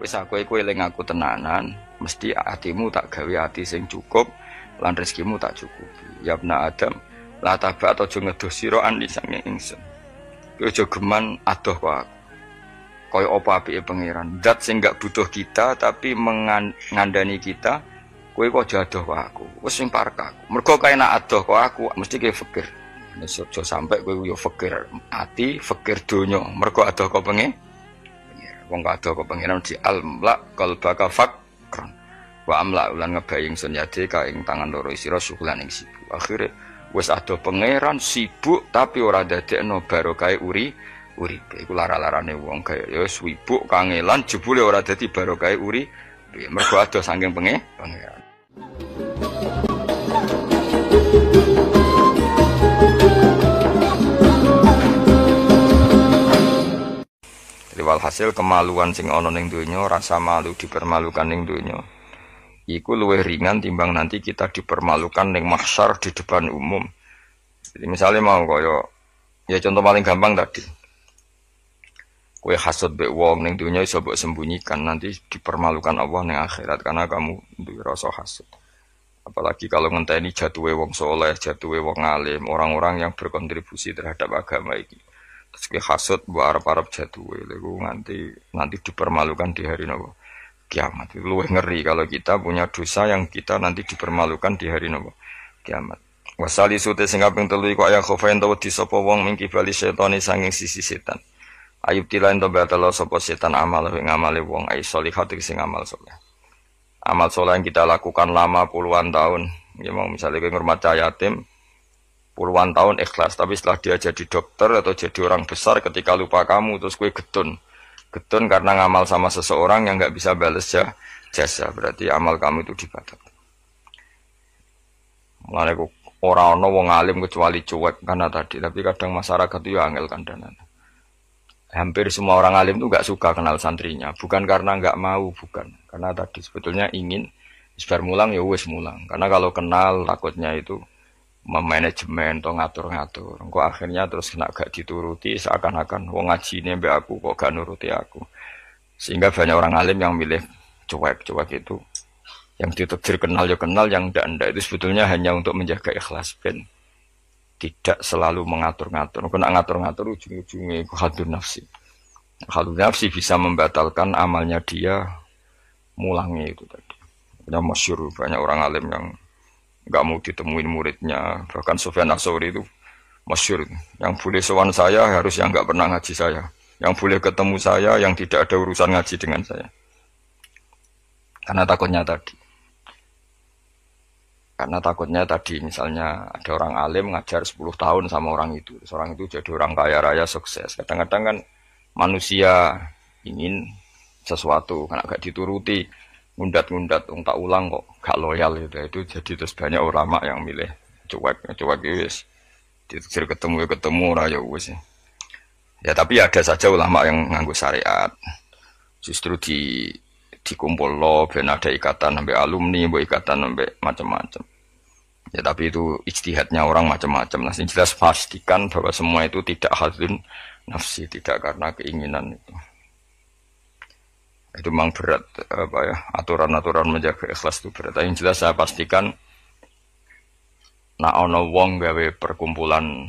Wis aku kowe eling aku tenanan, mesti hatimu tak gawe hati sing cukup lan rezekimu tak cukup. Ya benar Adam, la taba atau aja ngedoh sira an lisange ingsun. Kowe aja geman adoh kok aku. Kaya apa apike pangeran. Dat sing gak butuh kita tapi mengandani kita, kowe kok aja adoh kok aku. Wis sing parka, aku. Mergo kae nak adoh kok aku mesti kowe fikir. Nek sampai kowe yo fikir ati, fikir donya. Mergo adoh kok pengen wong kado ke pengiran di almlak kalbaka fakron wa amlak ulan ngebaying sunyade ka ing tangan loro sira syukulan ing sibuk akhirnya wes ado pangeran sibuk tapi ora baru barokahe uri uri iku lara-larane wong kaya ya sibuk kangelan jebule ora dadi barokahe uri mergo ado saking penge pangeran Jadi walhasil kemaluan sing ono ning donya, rasa malu dipermalukan ning donya. Iku luwih ringan timbang nanti kita dipermalukan ning mahsyar di depan umum. Jadi misalnya mau koyo ya contoh paling gampang tadi. Kue hasut be wong ning dunia iso mbok sembunyikan nanti dipermalukan Allah ning akhirat karena kamu duwe rasa hasut. Apalagi kalau ngenteni jatuhe wong soleh, jatuhe wong alim, orang-orang yang berkontribusi terhadap agama ini. Sekali hasut buat Arab-Arab jatuh. Itu nanti nanti dipermalukan di hari nopo kiamat. Itu lebih ngeri kalau kita punya dosa yang kita nanti dipermalukan di hari nopo kiamat. Wasali sute sing kaping telu iku ayah khofain tawa disapa wong ming kibali setane sanging sisi setan. Ayub tilain to batalo sapa setan amal ing amale wong ai salihat sing amal soleh. Amal soleh yang kita lakukan lama puluhan tahun. Ya mau misalnya kita ngurmat yatim, puluhan tahun ikhlas tapi setelah dia jadi dokter atau jadi orang besar ketika lupa kamu terus kue getun getun karena ngamal sama seseorang yang nggak bisa bales ya jasa berarti amal kamu itu dibatat mulai orang no wong alim kecuali cuek karena tadi tapi kadang masyarakat itu ya angel kandanan hampir semua orang alim itu nggak suka kenal santrinya bukan karena nggak mau bukan karena tadi sebetulnya ingin sebar mulang ya wes mulang karena kalau kenal takutnya itu memanajemen atau ngatur-ngatur. kok akhirnya terus kena gak dituruti seakan-akan wong ngaji ini mbak aku kok gak nuruti aku. Sehingga banyak orang alim yang milih cuek-cuek itu. Yang ditegir kenal ya kenal, yang tidak ndak itu sebetulnya hanya untuk menjaga ikhlas ben tidak selalu mengatur-ngatur. Kena ngatur-ngatur ujung-ujungnya itu hadir nafsi. hadir nafsi bisa membatalkan amalnya dia mulangnya itu tadi. Punya masyur banyak orang alim yang nggak mau ditemuin muridnya. Bahkan Sofyan Asori itu masyur. Yang boleh sowan saya harus yang nggak pernah ngaji saya. Yang boleh ketemu saya yang tidak ada urusan ngaji dengan saya. Karena takutnya tadi. Karena takutnya tadi misalnya ada orang alim ngajar 10 tahun sama orang itu. Seorang itu jadi orang kaya raya sukses. Kadang-kadang kan manusia ingin sesuatu, karena gak dituruti ngundat-ngundat ung tak ulang kok gak loyal itu itu jadi terus banyak ulama yang milih cuek cuek wis ditegur ketemu ya ketemu raya wis ya tapi ada saja ulama yang nganggu syariat justru di dikumpul lo ben ada ikatan sampai alumni bu ikatan sampai macam-macam ya tapi itu ijtihadnya orang macam-macam nah jelas pastikan bahwa semua itu tidak hazun nafsi tidak karena keinginan itu itu memang berat apa ya aturan-aturan menjaga ikhlas itu berat. Tapi yang jelas saya pastikan nak ono wong gawe perkumpulan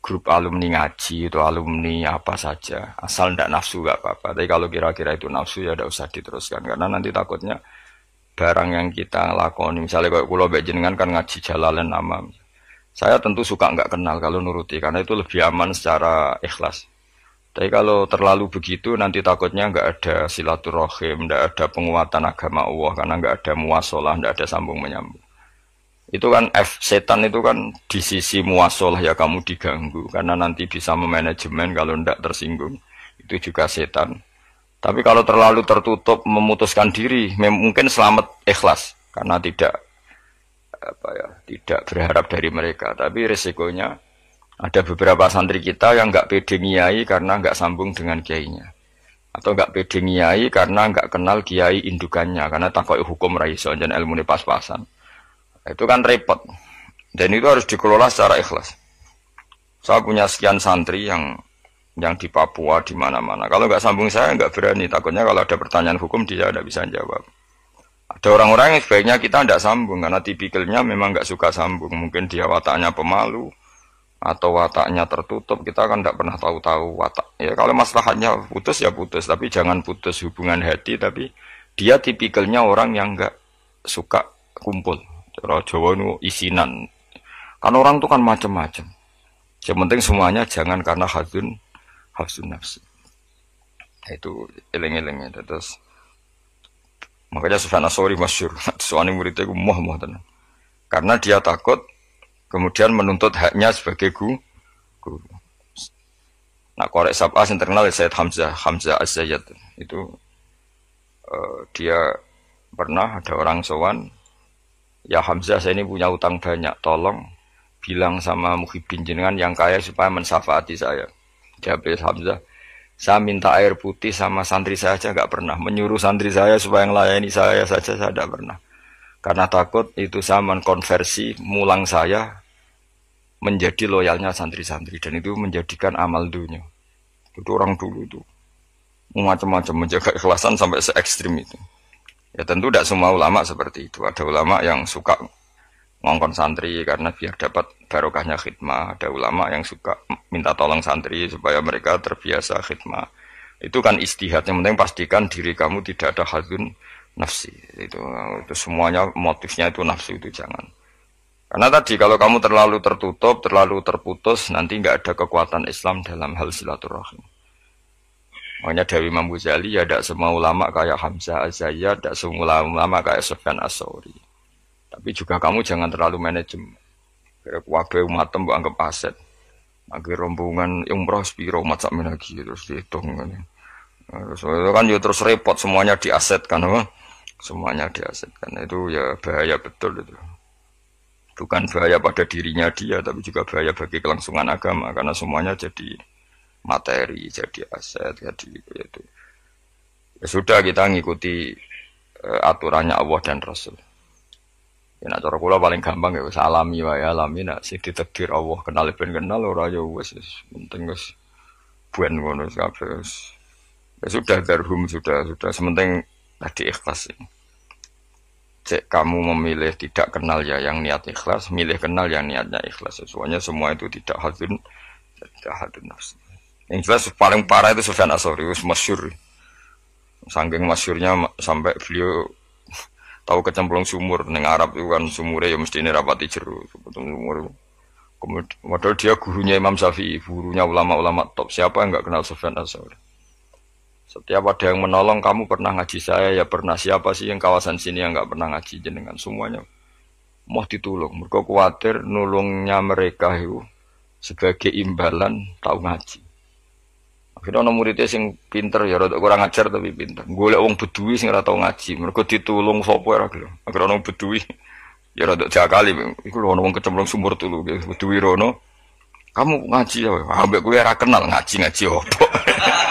grup alumni ngaji itu alumni apa saja asal ndak nafsu gak apa-apa. Tapi kalau kira-kira itu nafsu ya tidak usah diteruskan karena nanti takutnya barang yang kita lakoni misalnya kayak kulo bejengan kan ngaji jalalan nama saya tentu suka nggak kenal kalau nuruti karena itu lebih aman secara ikhlas tapi kalau terlalu begitu nanti takutnya nggak ada silaturahim, nggak ada penguatan agama Allah karena nggak ada muasalah, nggak ada sambung menyambung. Itu kan F setan itu kan di sisi muasalah ya kamu diganggu karena nanti bisa memanajemen kalau ndak tersinggung. Itu juga setan. Tapi kalau terlalu tertutup memutuskan diri mungkin selamat ikhlas karena tidak apa ya, tidak berharap dari mereka, tapi resikonya ada beberapa santri kita yang nggak pede ngiai karena nggak sambung dengan kiainya. Atau nggak pede ngiai karena nggak kenal kiai indukannya. Karena takoi hukum raiso dan ilmu pas-pasan. Itu kan repot. Dan itu harus dikelola secara ikhlas. Saya punya sekian santri yang yang di Papua di mana-mana. Kalau nggak sambung saya nggak berani. Takutnya kalau ada pertanyaan hukum dia tidak bisa jawab. Ada orang-orang yang sebaiknya kita tidak sambung karena tipikalnya memang nggak suka sambung. Mungkin dia wataknya pemalu, atau wataknya tertutup kita kan tidak pernah tahu-tahu watak ya kalau maslahatnya putus ya putus tapi jangan putus hubungan hati tapi dia tipikalnya orang yang nggak suka kumpul cara Jawa nu isinan kan orang tuh kan macam-macam yang penting semuanya jangan karena hadun hafsun nafsi itu eleng-eleng ya, terus makanya Sufyan Asori masyur suami muridnya itu muah muah karena dia takut Kemudian menuntut haknya sebagai guru. Nah, korek sab'ah yang terkenal ya Syed Hamzah, Hamzah Az-Zayyad. Itu uh, dia pernah ada orang sowan, ya Hamzah saya ini punya utang banyak, tolong bilang sama Muhyiddin jenengan yang kaya supaya mensafati saya. Dia bilang Hamzah, saya minta air putih sama santri saya aja nggak pernah, menyuruh santri saya supaya ngelayani saya saja saya tidak pernah. Karena takut itu saya mengkonversi mulang saya menjadi loyalnya santri-santri dan itu menjadikan amal dunia. Itu orang dulu itu macam-macam menjaga ikhlasan sampai se ekstrim itu. Ya tentu tidak semua ulama seperti itu. Ada ulama yang suka ngongkon santri karena biar dapat barokahnya khidmah. Ada ulama yang suka minta tolong santri supaya mereka terbiasa khidmah. Itu kan istihad. Yang penting pastikan diri kamu tidak ada hadun nafsi itu itu semuanya motifnya itu nafsi itu jangan karena tadi kalau kamu terlalu tertutup, terlalu terputus, nanti nggak ada kekuatan Islam dalam hal silaturahim. Makanya Dewi Imam Ghazali ya tidak semua ulama kayak Hamzah Azayya, tidak semua ulama kayak Sufyan Asori Tapi juga kamu jangan terlalu manajem Kira kuwabe umatem anggap aset. Lagi rombongan umroh spiro macam lagi terus dihitung kan. Terus itu kan ya terus repot semuanya diasetkan apa? semuanya diasetkan itu ya bahaya betul itu bukan bahaya pada dirinya dia tapi juga bahaya bagi kelangsungan agama karena semuanya jadi materi jadi aset jadi itu ya sudah kita ngikuti uh, aturannya Allah dan Rasul ya nak cara kula paling gampang ya salami alami wae alami nak sing ditakdir Allah kenal ben kenal ora ya wis penting wis buen ngono ya sudah darhum sudah sudah sementing Tadi ikhlas ini. Cek kamu memilih tidak kenal ya yang niat ikhlas, milih kenal yang niatnya ikhlas. Sesuanya semua itu tidak hadun, tidak hadun nafsu. Yang jelas paling parah itu Sufyan Asyuri, masyur. Sangking masyurnya sampai beliau tahu kecemplung sumur neng Arab itu kan sumurnya ya mesti ini rapati jeru sumur kemudian padahal dia gurunya Imam Syafi'i gurunya ulama-ulama top siapa yang nggak kenal Sufyan Asyuri setiap ada yang menolong kamu pernah ngaji saya ya pernah siapa sih yang kawasan sini yang nggak pernah ngaji jenengan semuanya mau ditulung. Mereka khawatir nulungnya mereka itu sebagai imbalan tahu ngaji. Akhirnya orang muridnya yang pinter ya rada kurang ajar tapi pinter. Golek uang bedui sing tahu tau ngaji. Mereka ditulung sapa ora ya, Akhirnya orang bedui ya rada jakali ikut loh wong kecemplung sumur tulu ya. bedui rono. Kamu ngaji ya, ambek gue ora kenal ngaji-ngaji opo.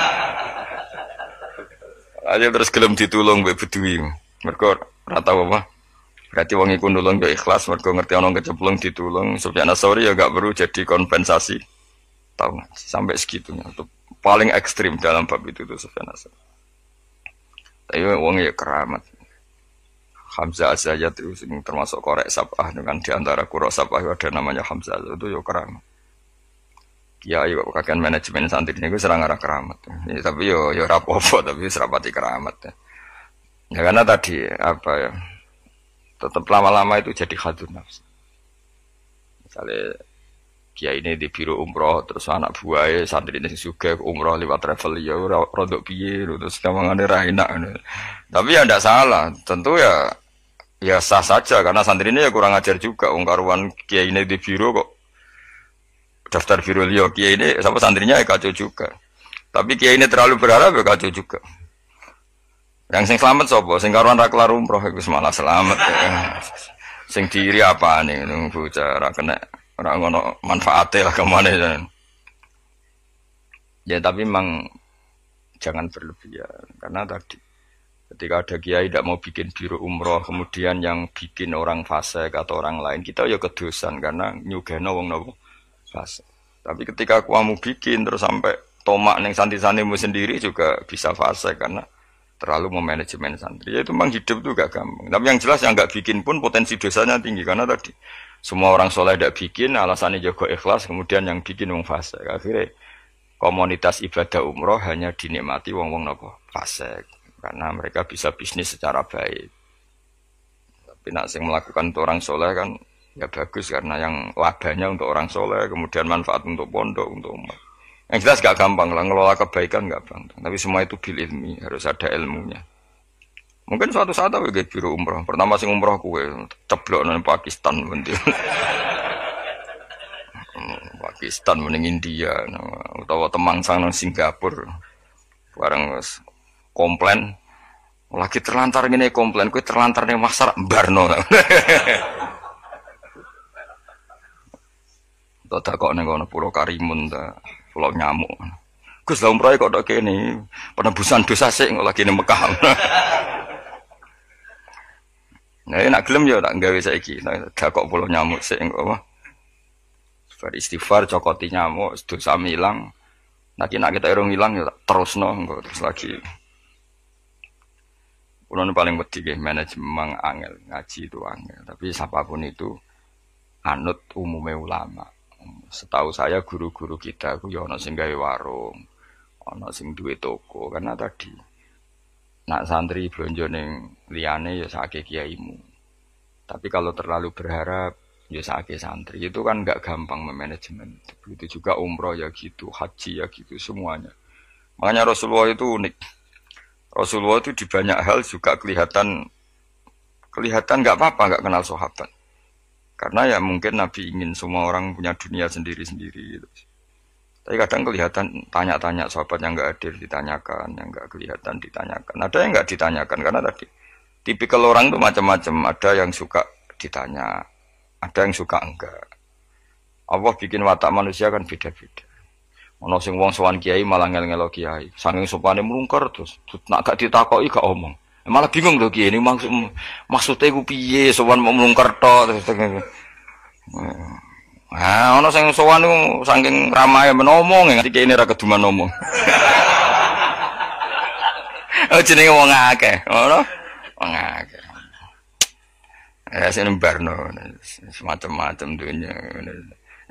Ayo terus gelem ditulung mbek beduwi. Mergo ora tau apa. Berarti wong iku nulung yo ya ikhlas mergo ngerti ana kecemplung ditulung. supaya Asauri ya gak perlu jadi kompensasi. Tahu sampai segitunya untuk paling ekstrim dalam bab itu tuh supaya Asauri. Tapi wong ya keramat. Hamzah Azayat itu termasuk korek sabah dengan diantara kurok sabah ada namanya Hamzah itu yuk ya keramat kiai ya, ya, kok kakean manajemen santri gue serang arah keramat. Ya, tapi yo yo rapopo tapi serapati keramat. Ya. ya karena tadi apa ya tetap lama-lama itu jadi hadun nafsu. Misalnya kiai ini di biro umroh terus anak buahnya santri ini juga umroh lewat travel ya rodok piye terus kamangannya ra enak. Tapi ya ndak salah, tentu ya ya sah saja karena santri ini ya kurang ajar juga ungkaruan karuan kiai ini di biro kok daftar virul kiai ini sama santrinya ya kacau juga tapi kiai ini terlalu berharap ya kacau juga yang sing selamat sopo sing karuan rakla umroh itu malah selamat ya. sing diri apa nih nunggu cara kena orang ngono manfaatnya lah kemana ya ya tapi memang jangan berlebihan karena tadi ketika ada kiai tidak mau bikin biru umroh kemudian yang bikin orang fasek atau orang lain kita ya kedusan karena nyugeno wong nopo fase. Tapi ketika kamu bikin terus sampai tomak neng santri-santrimu sendiri juga bisa fase karena terlalu memanajemen santri. Ya itu memang hidup itu gak gampang. Tapi yang jelas yang gak bikin pun potensi dosanya tinggi karena tadi semua orang soleh gak bikin alasannya juga ikhlas kemudian yang bikin wong fase. akhirnya komunitas ibadah umroh hanya dinikmati wong-wong nopo fase karena mereka bisa bisnis secara baik. Tapi nak sing melakukan orang soleh kan Ya bagus karena yang wadahnya untuk orang soleh, kemudian manfaat untuk pondok, untuk umat. Yang jelas gak gampang lah, ngelola kebaikan gak gampang. Tapi semua itu bil ilmi, harus ada ilmunya. Mungkin suatu saat aku kayak biru umroh. Pertama sing umroh kue, ceblok nih Pakistan nanti. Pakistan mending India, utawa sang nang Singapura. Barang komplain, lagi terlantar gini komplain, kue terlantar nih masar barno. Tak tak kok nengok pulau Karimun pulau nyamuk. Gus lah umroh kok dok ini penebusan dosa sih nggak lagi Mekah. Nah, nak gelem ya tak bisa saiki. Nah, tak kok pulau nyamuk sih nggak apa. Beristighfar cokoti nyamuk dosa hilang. Nanti nak kita irung hilang ya terus no, enggak terus lagi. Kulon paling wedi manajemen angel, ngaji itu angel. Tapi siapapun itu anut umumnya ulama setahu saya guru-guru kita aku ya ono sing gawe warung, ono sing duwe toko karena tadi nak santri blonjo ning liyane ya sakit kiaimu. Tapi kalau terlalu berharap ya sakit santri itu kan nggak gampang memanajemen. Begitu juga umroh ya gitu, haji ya gitu semuanya. Makanya Rasulullah itu unik. Rasulullah itu di banyak hal juga kelihatan kelihatan nggak apa-apa nggak kenal sahabat. Karena ya mungkin Nabi ingin semua orang punya dunia sendiri-sendiri. Gitu. Tapi kadang kelihatan tanya-tanya sahabat yang nggak hadir ditanyakan, yang nggak kelihatan ditanyakan. Ada yang nggak ditanyakan karena tadi tipikal orang tuh macam-macam. Ada yang suka ditanya, ada yang suka enggak. Allah bikin watak manusia kan beda-beda. Ono sing wong sowan kiai malah ngel-ngelo kiai. Saking sopane melungker terus, nak gak ditakoki gak omong. Malah bingung loh kiai ini maksud maksudnya gue piye sowan mau melungker to terus Nah, ono sing sowan niku saking ramai menomong nanti kiai ini ra keduman ngomong. oh jenenge wong akeh, ono wong ngake Ya sini nembarno semacam-macam dunya.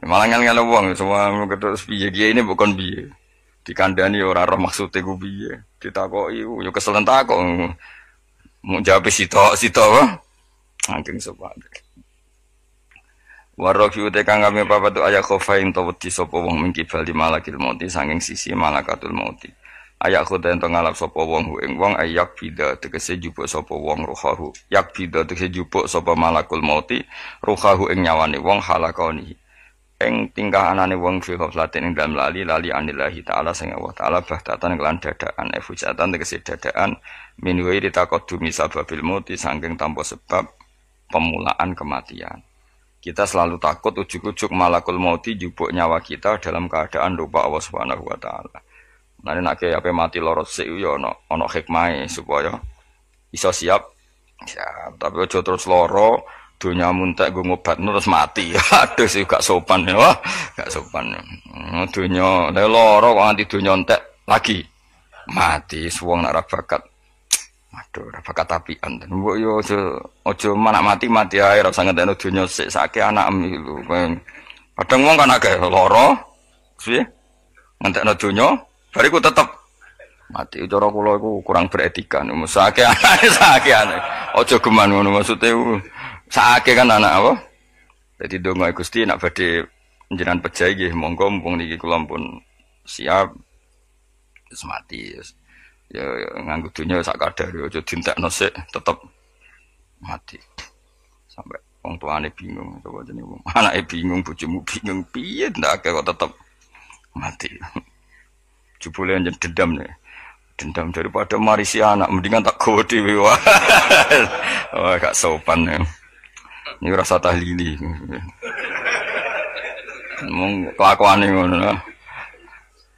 Malah ngel-ngel wong sowan ketok piye kiai ini bukan piye. Dikandani orang roh maksude ku piye. Ditakoki yo keselen Mau jawab sitok sitok apa? Angking sopan. Warofi utai kang kami papa tu ayak khofain to wedi sapa wong mingkibal di malakil moti sanging sisi malakatul moti Ayak khota ento ngalap sapa wong hueng wong ayak pida tegese jupuk sapa wong ruhahu. Yak pida tegese jupo sapa malakul mauti ruhahu ing nyawani wong halakonihi ing anane wong fi ghaflatin ing dalam lali lali anillahi taala sing Allah taala bahtatan kelan dadakan efujatan eh, tegese dadakan min wairi taqaddumi sababil mauti saking tanpa sebab pemulaan kematian. Kita selalu takut ujuk-ujuk malakul mauti jupuk nyawa kita dalam keadaan lupa Allah Subhanahu wa taala. Nane nak ya ape mati loro sik yo ana ana hikmahe supaya iso siap siap tapi ojo terus loro dunia muntek gue ngobat terus mati aduh sih gak sopan ya wah gak sopan oh, dunia dari loro kok dunia entek lagi mati suwong nak rabakat aduh rabakat anten mbok yo ojo ojo mana mati mati air, ora sangat entek dunia sik sake anak lu kadang wong kan agak loro sih ngentekno dunia ku tetep mati cara kula iku kurang beretika sakeh anake sakeh anake aja geman ngono maksude uh. Saake kan anak apa? Jadi dongo Gusti nak badhe njenengan pejai nggih monggo mumpung niki kula pun siap wis mati. Ya, ya nganggo dunya sak kadare aja dintekno sik tetep mati. Sampai wong tuane bingung, coba jenenge wong anake bingung, bojomu bingung, piye ndak kok tetep mati. jupule anjen dendam nih. Ya. Dendam daripada marisi anak mendingan tak gowo Wah, gak sopan. Ya. Ini rasa tahlili. Mung kelakuane ngono. Ah.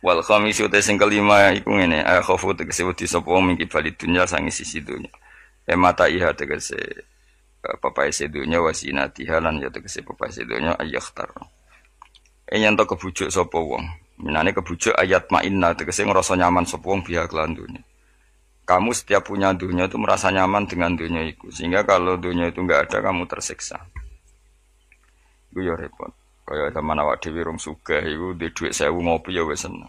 Wal khamis uta sing kelima iku ngene, ayo khofu tegese wedi sapa wong iki bali dunya sangi sisi dunya. E mata iha tegese e, papai sedunya wasinati halan ya tegese papai sedunya ayakhtar. E nyanto kebujuk sapa wong. Minane kebujuk ayat mainna tegese ngrasa nyaman sapa wong biha kelan dunya kamu setiap punya dunia itu merasa nyaman dengan dunia itu sehingga kalau dunia itu nggak ada kamu tersiksa itu ya repot kaya zaman awak dewi rong suga itu di duit sewu ngopi ya wes seneng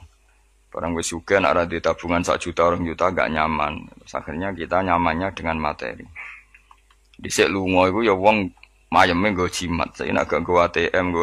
barang wes suga nak di tabungan sak juta orang juta gak nyaman Terus akhirnya kita nyamannya dengan materi di sek lungo itu ya uang, mayemnya gue jimat saya nak gak gue ATM gue